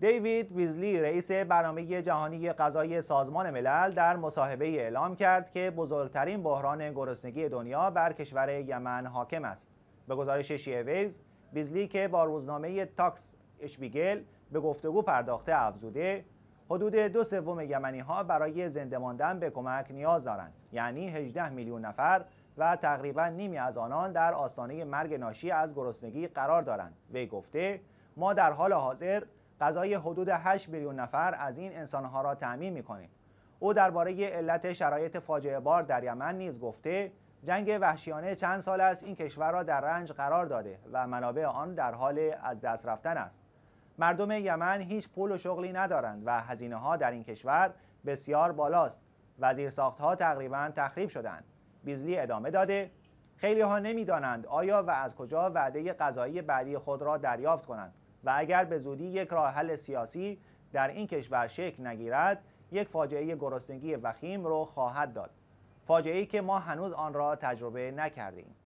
دیوید ویزلی رئیس برنامه جهانی غذای سازمان ملل در مصاحبه اعلام کرد که بزرگترین بحران گرسنگی دنیا بر کشور یمن حاکم است. به گزارش شیعه ویز، که با روزنامه تاکس اشبیگل به گفتگو پرداخته افزوده حدود دو سوم یمنی ها برای زنده ماندن به کمک نیاز دارند یعنی 18 میلیون نفر و تقریبا نیمی از آنان در آستانه مرگ ناشی از گرسنگی قرار دارند وی گفته ما در حال حاضر غذای حدود 8 میلیون نفر از این انسانها را تعمین میکنیم او درباره علت شرایط فاجعه بار در یمن نیز گفته جنگ وحشیانه چند سال است این کشور را در رنج قرار داده و منابع آن در حال از دست رفتن است مردم یمن هیچ پول و شغلی ندارند و هزینه ها در این کشور بسیار بالاست وزیر ساخت ها تقریبا تخریب شدند بیزلی ادامه داده خیلی ها نمی آیا و از کجا وعده غذایی بعدی خود را دریافت کنند و اگر به زودی یک راه حل سیاسی در این کشور شکل نگیرد یک فاجعه گرسنگی وخیم رو خواهد داد فاجعه ای که ما هنوز آن را تجربه نکردیم